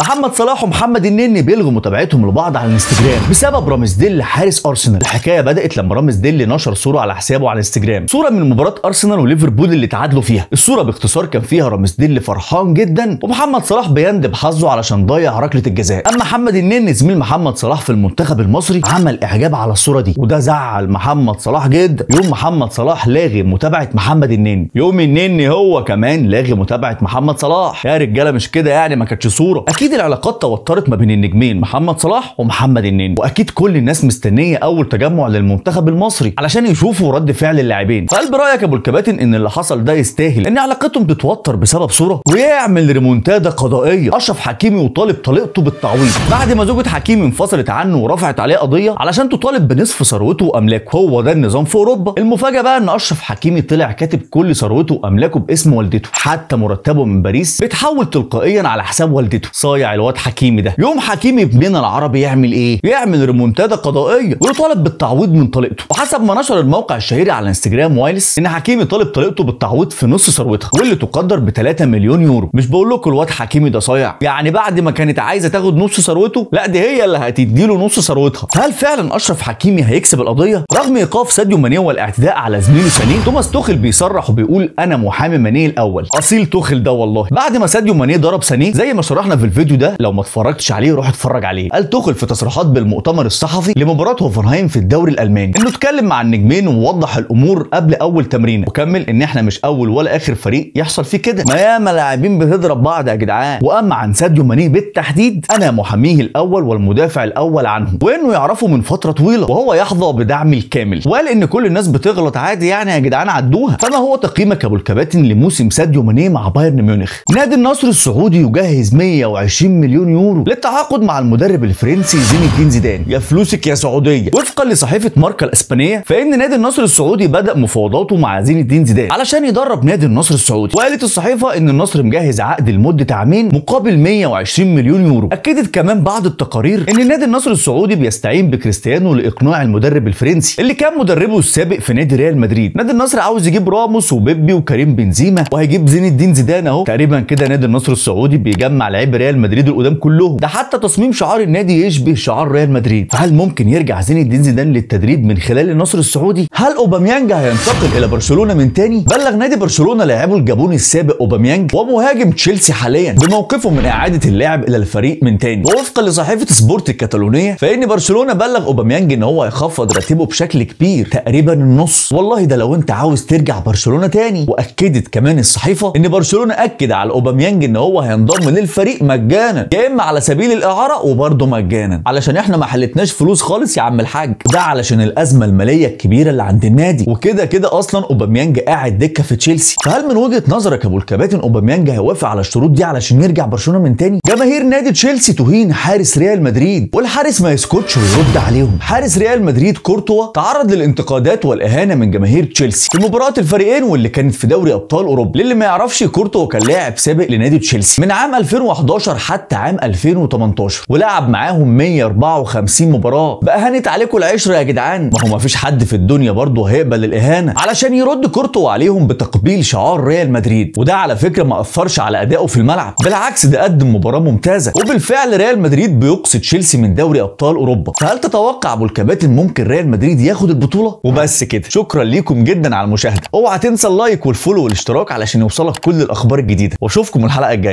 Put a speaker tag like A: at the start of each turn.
A: محمد صلاح ومحمد النني بيلغوا متابعتهم لبعض على الانستجرام بسبب رامز ديل حارس ارسنال الحكايه بدات لما رامز ديل نشر صوره على حسابه على الانستجرام صوره من مباراه ارسنال وليفربول اللي تعادلوا فيها الصوره باختصار كان فيها رامز ديل فرحان جدا ومحمد صلاح بيندب حظه علشان ضيع ركله الجزاء اما محمد النني زميل محمد صلاح في المنتخب المصري عمل اعجاب على الصوره دي وده زعل محمد صلاح جدا يوم محمد صلاح لاغي متابعه محمد النني يوم النني هو كمان لاغي متابعه محمد صلاح يا رجاله مش كده يعني ما كانتش صوره اكيد اكيد العلاقات توترت ما بين النجمين محمد صلاح ومحمد النني واكيد كل الناس مستنيه اول تجمع للمنتخب المصري علشان يشوفوا رد فعل اللاعبين فهل برايك يا ابو الكباتن ان اللي حصل ده يستاهل ان علاقتهم تتوتر بسبب صوره ويعمل ريمونتادا قضائيه اشرف حكيمي وطالب طليقته بالتعويض بعد ما زوجة حكيمي انفصلت عنه ورفعت عليه قضيه علشان تطالب بنصف ثروته واملاكه هو ده النظام في اوروبا المفاجاه بقى ان اشرف حكيمي طلع كاتب كل ثروته واملاكه باسم والدته حتى مرتبه من باريس بيتحول تلقائيا على حساب والدته ضايع الواد حكيمي ده يوم حكيمي ابننا العربي يعمل ايه يعمل ريمونتادا قضائيه ويطالب بالتعويض من طليقته وحسب ما نشر الموقع الشهير على انستجرام وايلس ان حكيمي طالب طليقته بالتعويض في نص ثروتها واللي تقدر ب 3 مليون يورو مش بقول لكم الواد حكيمي ده صايع يعني بعد ما كانت عايزه تاخد نص ثروته لا دي هي اللي هتدي له نص ثروتها هل فعلا اشرف حكيمي هيكسب القضيه رغم ايقاف ساديو ماني والاعتداء على زميله ساني توماس توخل بيصرح وبيقول انا محامي ماني الاول اصيل توخل ده والله بعد ما ساديو ماني ضرب سانيه زي ما شرحنا في الفيديو الفيديو ده لو ما اتفرجتش عليه روح اتفرج عليه قال توخل في تصريحات بالمؤتمر الصحفي لمباراه هوفنهايم في الدوري الالماني انه اتكلم مع النجمين ووضح الامور قبل اول تمرينه وكمل ان احنا مش اول ولا اخر فريق يحصل فيه كده ما ياما لاعبين بتضرب بعض يا جدعان واما عن ساديو ماني بالتحديد انا محاميه الاول والمدافع الاول عنه وانه يعرفه من فتره طويله وهو يحظى بدعمي الكامل وقال ان كل الناس بتغلط عادي يعني يا جدعان عدوها فما هو تقييمك يا ابو الكباتن لموسم ساديو ماني مع بايرن ميونخ نادي النصر السعودي يجهز 120 20 مليون يورو للتعاقد مع المدرب الفرنسي زين الدين زيدان يا فلوسك يا سعوديه وفقا لصحيفه ماركا الاسبانيه فان نادي النصر السعودي بدا مفاوضاته مع زين الدين زيدان علشان يدرب نادي النصر السعودي وقالت الصحيفه ان النصر مجهز عقد لمده عامين مقابل 120 مليون يورو اكدت كمان بعض التقارير ان نادي النصر السعودي بيستعين بكريستيانو لاقناع المدرب الفرنسي اللي كان مدربه السابق في نادي ريال مدريد نادي النصر عاوز يجيب راموس وبيبي وكريم بنزيما وهيجيب زين الدين زيدان اهو تقريبا كده نادي النصر السعودي بيجمع لعيب ريال ريال مدريد القدام كلهم ده حتى تصميم شعار النادي يشبه شعار ريال مدريد فهل ممكن يرجع زين الدين زيدان للتدريب من خلال النصر السعودي هل اوباميانج هينتقل الى برشلونه من تاني بلغ نادي برشلونه لاعبه الجابوني السابق اوباميانج ومهاجم تشيلسي حاليا بموقفه من اعاده اللعب الى الفريق من تاني ووفقا لصحيفه سبورت الكتالونيه فان برشلونه بلغ اوباميانج ان هو هيخفض راتبه بشكل كبير تقريبا النص والله ده لو انت عاوز ترجع برشلونه تاني واكدت كمان الصحيفه ان برشلونه اكد على اوباميانج ان هو هينضم للفريق مجموعه مجانا يا اما على سبيل الاعاره وبرده مجانا علشان احنا ما حلتناش فلوس خالص يا عم الحاج ده علشان الازمه الماليه الكبيره اللي عند النادي وكده كده اصلا اوباميانج قاعد دكه في تشيلسي فهل من وجهه نظرك ابو الكباتن اوباميانج هيوافق على الشروط دي علشان يرجع برشلونه من تاني جماهير نادي تشيلسي تهين حارس ريال مدريد والحارس ما يسكتش ويرد عليهم حارس ريال مدريد كورتوا تعرض للانتقادات والاهانه من جماهير تشيلسي في مباراه الفريقين واللي كانت في دوري ابطال اوروبا للي ما يعرفش كورتوا كان لاعب سابق لنادي تشيلسي من عام 2011 حتى عام 2018 ولعب معاهم 154 مباراه بقى هانت عليكم العشره يا جدعان ما هو مفيش حد في الدنيا برضه هيقبل الاهانه علشان يرد كورتو عليهم بتقبيل شعار ريال مدريد وده على فكره ما اثرش على ادائه في الملعب بالعكس ده قدم مباراه ممتازه وبالفعل ريال مدريد بيقصد تشيلسي من دوري ابطال اوروبا فهل تتوقع ابو الكباتن ممكن ريال مدريد ياخد البطوله وبس كده شكرا ليكم جدا على المشاهده اوعى تنسى اللايك والفولو والاشتراك علشان يوصلك كل الاخبار الجديده واشوفكم الحلقه الجايه